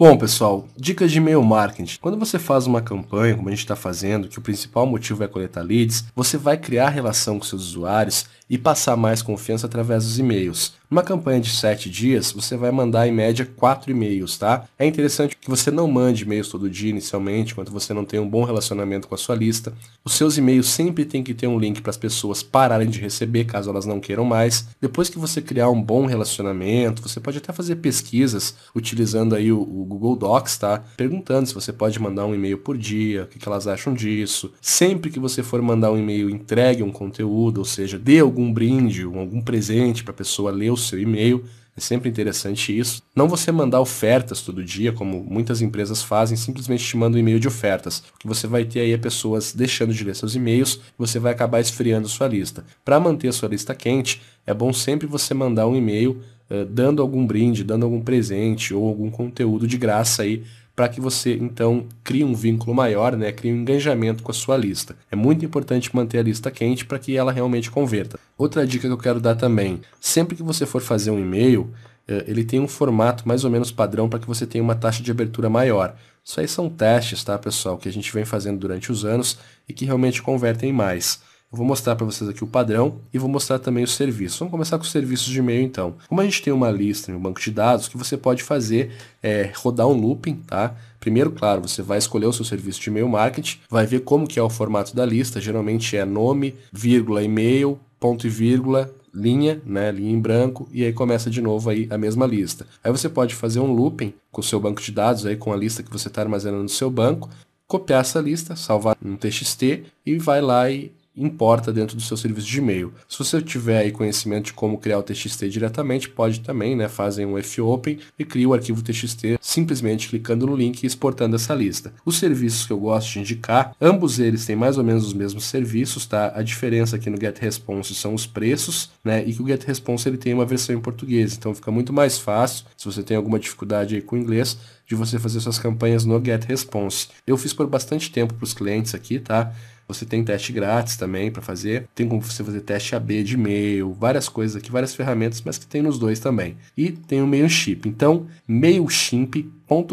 Bom, pessoal, dicas de e-mail marketing. Quando você faz uma campanha, como a gente está fazendo, que o principal motivo é coletar leads, você vai criar relação com seus usuários e passar mais confiança através dos e-mails. Uma campanha de 7 dias, você vai mandar em média 4 e-mails, tá? É interessante que você não mande e-mails todo dia inicialmente, quando você não tem um bom relacionamento com a sua lista. Os seus e-mails sempre tem que ter um link para as pessoas pararem de receber, caso elas não queiram mais. Depois que você criar um bom relacionamento, você pode até fazer pesquisas utilizando aí o, o Google Docs, tá? Perguntando se você pode mandar um e-mail por dia, o que, que elas acham disso. Sempre que você for mandar um e-mail, entregue um conteúdo, ou seja, dê algum algum brinde, algum presente para a pessoa ler o seu e-mail. É sempre interessante isso. Não você mandar ofertas todo dia, como muitas empresas fazem, simplesmente te manda um e-mail de ofertas. Porque você vai ter aí é pessoas deixando de ler seus e-mails, você vai acabar esfriando sua lista. Para manter a sua lista quente, é bom sempre você mandar um e-mail eh, dando algum brinde, dando algum presente ou algum conteúdo de graça aí para que você então crie um vínculo maior, né, crie um engajamento com a sua lista. É muito importante manter a lista quente para que ela realmente converta. Outra dica que eu quero dar também, sempre que você for fazer um e-mail, eh, ele tem um formato mais ou menos padrão para que você tenha uma taxa de abertura maior. Isso aí são testes, tá, pessoal, que a gente vem fazendo durante os anos e que realmente convertem mais. Eu vou mostrar para vocês aqui o padrão e vou mostrar também os serviços. Vamos começar com os serviços de e-mail então. Como a gente tem uma lista, um banco de dados, que você pode fazer é rodar um looping, tá? Primeiro, claro, você vai escolher o seu serviço de e-mail marketing, vai ver como que é o formato da lista, geralmente é nome, vírgula, e-mail, ponto e vírgula, linha, né, linha em branco, e aí começa de novo aí a mesma lista. Aí você pode fazer um looping com o seu banco de dados, aí com a lista que você está armazenando no seu banco, copiar essa lista, salvar um TXT e vai lá e importa dentro do seu serviço de e-mail. Se você tiver aí conhecimento de como criar o TXT diretamente, pode também, né, fazem um fopen e cria o arquivo TXT simplesmente clicando no link e exportando essa lista. Os serviços que eu gosto de indicar, ambos eles têm mais ou menos os mesmos serviços, tá? A diferença aqui no Get Response são os preços, né? E que o Get Response ele tem uma versão em português, então fica muito mais fácil se você tem alguma dificuldade aí com o inglês de você fazer suas campanhas no Get Response. Eu fiz por bastante tempo para os clientes aqui, tá? Você tem teste grátis também para fazer. Tem como você fazer teste AB de e-mail, várias coisas aqui, várias ferramentas, mas que tem nos dois também. E tem o MailChimp. Então, MailChimp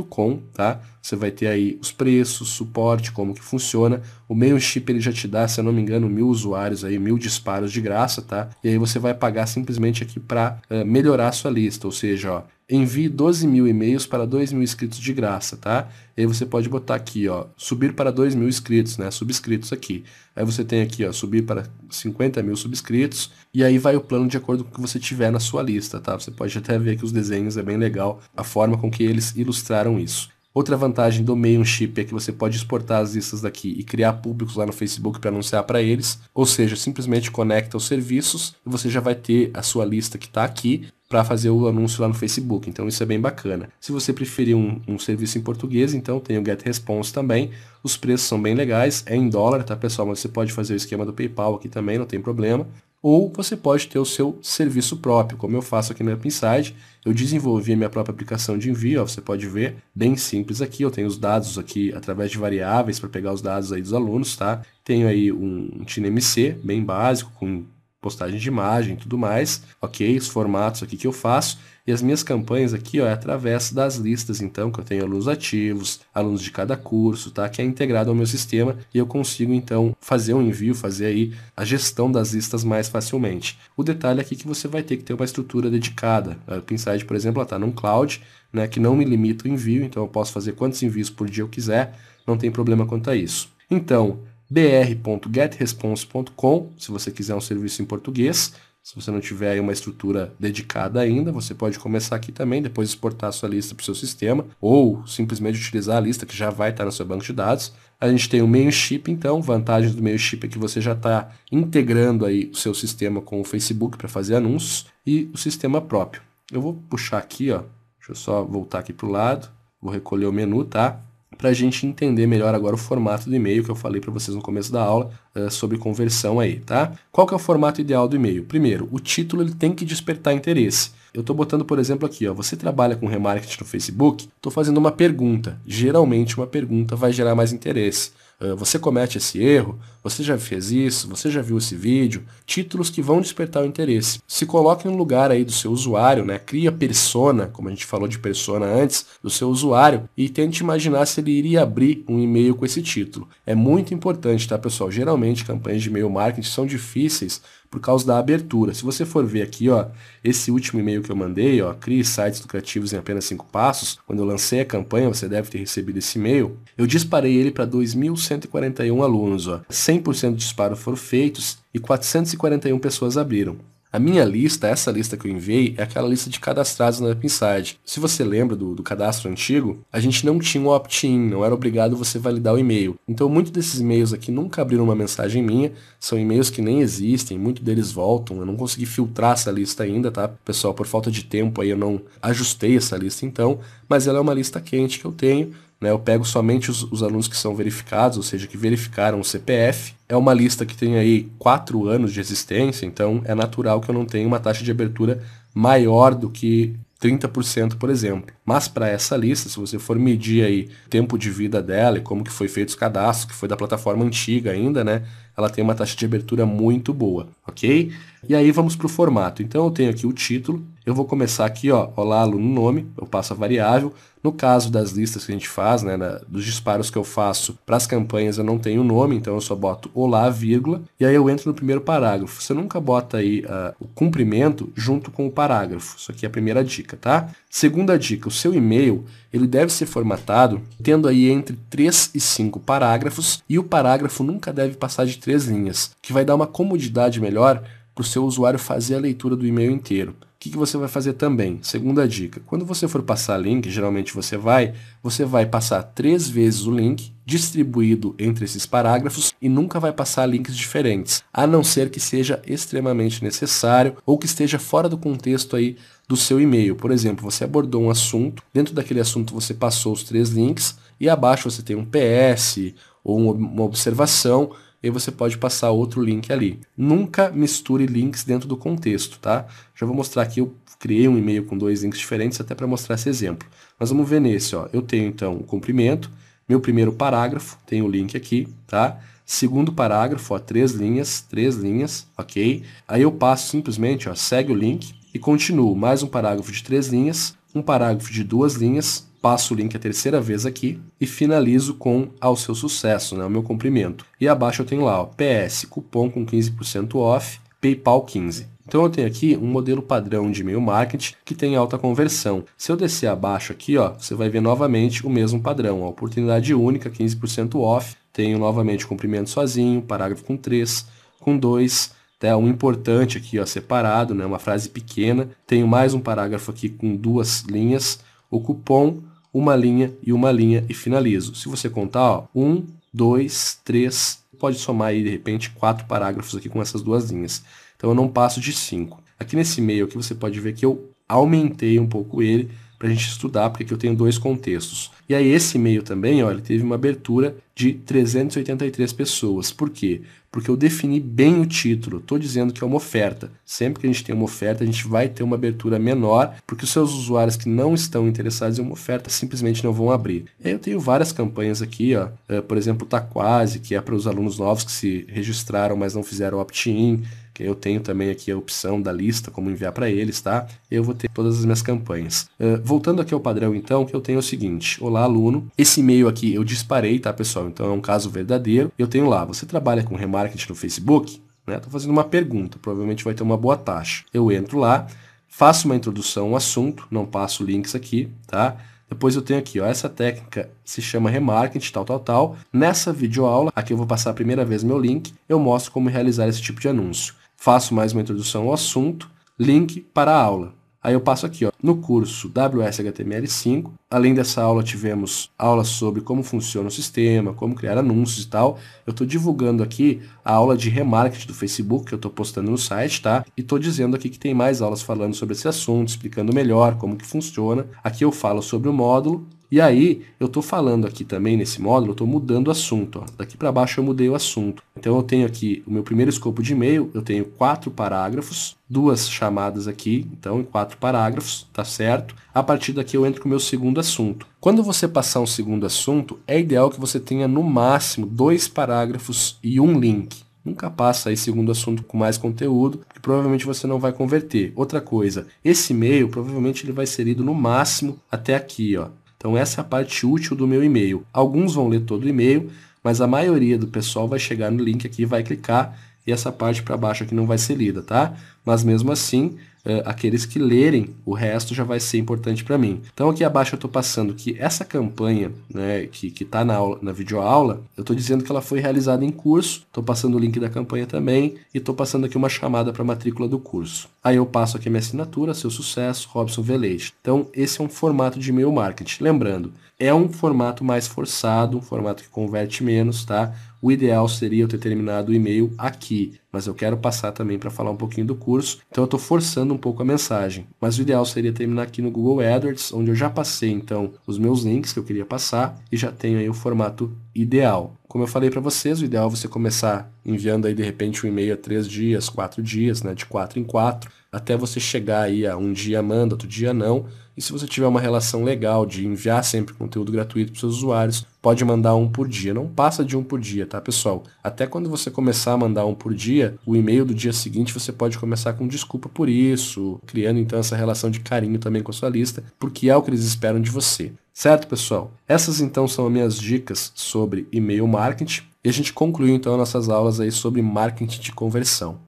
com tá? Você vai ter aí os preços, suporte, como que funciona. O Mailchimp ele já te dá, se eu não me engano, mil usuários aí, mil disparos de graça, tá? E aí você vai pagar simplesmente aqui para uh, melhorar a sua lista, ou seja, ó, envie 12 mil e-mails para 2 mil inscritos de graça, tá? E aí você pode botar aqui, ó, subir para 2 mil inscritos, né? Subscritos aqui. Aí você tem aqui, ó, subir para 50 mil subscritos. E aí vai o plano de acordo com o que você tiver na sua lista, tá? Você pode até ver que os desenhos é bem legal, a forma com que eles ilustraram isso. Outra vantagem do Mailchimp é que você pode exportar as listas daqui e criar públicos lá no Facebook para anunciar para eles, ou seja, simplesmente conecta os serviços e você já vai ter a sua lista que está aqui para fazer o anúncio lá no Facebook. Então isso é bem bacana. Se você preferir um, um serviço em português, então tem o Get Response também. Os preços são bem legais, é em dólar, tá pessoal? Mas você pode fazer o esquema do PayPal aqui também, não tem problema ou você pode ter o seu serviço próprio, como eu faço aqui no Insight. Eu desenvolvi a minha própria aplicação de envio, ó, você pode ver, bem simples aqui, eu tenho os dados aqui através de variáveis para pegar os dados aí dos alunos, tá? Tenho aí um TineMC bem básico, com postagem de imagem e tudo mais, ok? Os formatos aqui que eu faço. E as minhas campanhas aqui, ó, é através das listas, então, que eu tenho alunos ativos, alunos de cada curso, tá? Que é integrado ao meu sistema e eu consigo, então, fazer um envio, fazer aí a gestão das listas mais facilmente. O detalhe aqui é que você vai ter que ter uma estrutura dedicada. A Pinside, por exemplo, ela tá num cloud, né? Que não me limita o envio, então eu posso fazer quantos envios por dia eu quiser, não tem problema quanto a isso. Então, br.getresponse.com, se você quiser um serviço em português. Se você não tiver uma estrutura dedicada ainda, você pode começar aqui também, depois exportar a sua lista para o seu sistema, ou simplesmente utilizar a lista que já vai estar no seu banco de dados. A gente tem o MailChimp, então, vantagem do MailChimp é que você já está integrando aí o seu sistema com o Facebook para fazer anúncios e o sistema próprio. Eu vou puxar aqui, ó. deixa eu só voltar aqui para o lado, vou recolher o menu, tá? para a gente entender melhor agora o formato do e-mail que eu falei para vocês no começo da aula uh, sobre conversão aí, tá? Qual que é o formato ideal do e-mail? Primeiro, o título ele tem que despertar interesse. Eu estou botando, por exemplo, aqui, ó, você trabalha com remarketing no Facebook? Estou fazendo uma pergunta. Geralmente uma pergunta vai gerar mais interesse. Uh, você comete esse erro? Você já fez isso? Você já viu esse vídeo? Títulos que vão despertar o interesse. Se coloque no lugar aí do seu usuário, né? Cria persona, como a gente falou de persona antes, do seu usuário e tente imaginar se ele iria abrir um e-mail com esse título. É muito importante, tá, pessoal? Geralmente campanhas de e-mail marketing são difíceis por causa da abertura. Se você for ver aqui, ó, esse último e-mail que eu mandei, ó, crie sites lucrativos em apenas 5 passos, quando eu lancei a campanha, você deve ter recebido esse e-mail, eu disparei ele para 2141 alunos, ó. 100% de disparo foram feitos e 441 pessoas abriram. A minha lista, essa lista que eu enviei, é aquela lista de cadastrados na Inside. Se você lembra do, do cadastro antigo, a gente não tinha o um opt-in, não era obrigado você validar o e-mail. Então, muitos desses e-mails aqui nunca abriram uma mensagem minha, são e-mails que nem existem, muitos deles voltam. Eu não consegui filtrar essa lista ainda, tá? Pessoal, por falta de tempo aí eu não ajustei essa lista então, mas ela é uma lista quente que eu tenho. Né? eu pego somente os, os alunos que são verificados, ou seja, que verificaram o CPF, é uma lista que tem aí quatro anos de existência, então é natural que eu não tenha uma taxa de abertura maior do que 30%, por exemplo. Mas para essa lista, se você for medir aí tempo de vida dela e como que foi feito os cadastros, que foi da plataforma antiga ainda, né? Ela tem uma taxa de abertura muito boa, ok? E aí vamos para o formato. Então eu tenho aqui o título, eu vou começar aqui, ó, olá aluno nome, eu passo a variável. No caso das listas que a gente faz, né, na, dos disparos que eu faço para as campanhas, eu não tenho nome, então eu só boto olá, vírgula, e aí eu entro no primeiro parágrafo. Você nunca bota aí uh, o cumprimento junto com o parágrafo. Isso aqui é a primeira dica, tá? Segunda dica, o seu e-mail, ele deve ser formatado tendo aí entre 3 e 5 parágrafos, e o parágrafo nunca deve passar de três linhas, que vai dar uma comodidade melhor para o seu usuário fazer a leitura do e-mail inteiro que, que você vai fazer também? Segunda dica: quando você for passar link, geralmente você vai, você vai passar três vezes o link distribuído entre esses parágrafos e nunca vai passar links diferentes, a não ser que seja extremamente necessário ou que esteja fora do contexto aí do seu e-mail. Por exemplo, você abordou um assunto, dentro daquele assunto você passou os três links e abaixo você tem um PS ou uma observação e você pode passar outro link ali. Nunca misture links dentro do contexto, tá? Já vou mostrar aqui, eu criei um e-mail com dois links diferentes até para mostrar esse exemplo. Mas vamos ver nesse, ó. Eu tenho então o comprimento, meu primeiro parágrafo, tem o link aqui, tá? Segundo parágrafo, ó, três linhas, três linhas, ok? Aí eu passo simplesmente, ó, segue o link e continuo mais um parágrafo de três linhas, um parágrafo de duas linhas, passo o link a terceira vez aqui e finalizo com ao seu sucesso, né, o meu cumprimento. E abaixo eu tenho lá, ó, PS, cupom com 15% off, PayPal 15. Então eu tenho aqui um modelo padrão de e-mail marketing que tem alta conversão. Se eu descer abaixo aqui, ó, você vai ver novamente o mesmo padrão. Ó, oportunidade única, 15% off. Tenho novamente cumprimento sozinho, parágrafo com 3, com 2, né? Um importante aqui, ó, separado, né? uma frase pequena. Tenho mais um parágrafo aqui com duas linhas. O cupom, uma linha e uma linha e finalizo. Se você contar, ó, um, dois, três, pode somar aí de repente quatro parágrafos aqui com essas duas linhas. Então eu não passo de cinco. Aqui nesse e-mail aqui você pode ver que eu aumentei um pouco ele para a gente estudar, porque aqui eu tenho dois contextos. E aí esse e-mail também, olha, teve uma abertura de 383 pessoas. Por quê? Porque eu defini bem o título. Estou dizendo que é uma oferta. Sempre que a gente tem uma oferta, a gente vai ter uma abertura menor, porque os seus usuários que não estão interessados em uma oferta simplesmente não vão abrir. E aí eu tenho várias campanhas aqui, ó. Eh, por exemplo, o Taquase, quase, que é para os alunos novos que se registraram, mas não fizeram opt-in. Eu tenho também aqui a opção da lista, como enviar para eles, tá? Eu vou ter todas as minhas campanhas. Uh, voltando aqui ao padrão, então, que eu tenho o seguinte: Olá, aluno. Esse e-mail aqui eu disparei, tá, pessoal? Então é um caso verdadeiro. Eu tenho lá, você trabalha com remarketing no Facebook? Estou né? fazendo uma pergunta, provavelmente vai ter uma boa taxa. Eu entro lá, faço uma introdução ao assunto, não passo links aqui, tá? Depois eu tenho aqui, ó, essa técnica se chama remarketing, tal, tal, tal. Nessa videoaula, aqui eu vou passar a primeira vez meu link, eu mostro como realizar esse tipo de anúncio faço mais uma introdução ao assunto, link para a aula. Aí eu passo aqui, ó, no curso WSHTML5, além dessa aula tivemos aulas sobre como funciona o sistema, como criar anúncios e tal. Eu estou divulgando aqui a aula de remarketing do Facebook que eu estou postando no site, tá? E estou dizendo aqui que tem mais aulas falando sobre esse assunto, explicando melhor como que funciona. Aqui eu falo sobre o módulo e aí, eu estou falando aqui também nesse módulo, eu estou mudando o assunto. Ó. Daqui para baixo eu mudei o assunto. Então, eu tenho aqui o meu primeiro escopo de e-mail, eu tenho quatro parágrafos, duas chamadas aqui, então, em quatro parágrafos, tá certo? A partir daqui eu entro com o meu segundo assunto. Quando você passar um segundo assunto, é ideal que você tenha no máximo dois parágrafos e um link. Nunca passa aí segundo assunto com mais conteúdo, que provavelmente você não vai converter. Outra coisa, esse e-mail provavelmente ele vai ser lido no máximo até aqui, ó, então essa é a parte útil do meu e-mail. Alguns vão ler todo o e-mail, mas a maioria do pessoal vai chegar no link aqui, vai clicar e essa parte para baixo aqui não vai ser lida, tá? Mas mesmo assim, é, aqueles que lerem, o resto já vai ser importante para mim. Então aqui abaixo eu estou passando que essa campanha, né, que está na, aula, na videoaula, eu estou dizendo que ela foi realizada em curso, estou passando o link da campanha também e estou passando aqui uma chamada para matrícula do curso. Aí eu passo aqui minha assinatura, seu sucesso, Robson Veleite. Então esse é um formato de e-mail marketing. Lembrando, é um formato mais forçado, um formato que converte menos, tá? O ideal seria eu ter terminado o e-mail aqui, mas eu quero passar também para falar um pouquinho do curso, então eu estou forçando um pouco a mensagem. Mas o ideal seria terminar aqui no Google AdWords, onde eu já passei então os meus links que eu queria passar e já tenho aí o formato ideal. Como eu falei para vocês, o ideal é você começar enviando aí de repente um e-mail a três dias, quatro dias, né, de quatro em quatro até você chegar aí a um dia manda, outro dia não. E se você tiver uma relação legal de enviar sempre conteúdo gratuito para seus usuários, pode mandar um por dia. Não passa de um por dia, tá, pessoal? Até quando você começar a mandar um por dia, o e-mail do dia seguinte você pode começar com desculpa por isso, criando então essa relação de carinho também com a sua lista, porque é o que eles esperam de você. Certo, pessoal? Essas então são as minhas dicas sobre e-mail marketing. E a gente concluiu então nossas aulas aí sobre marketing de conversão.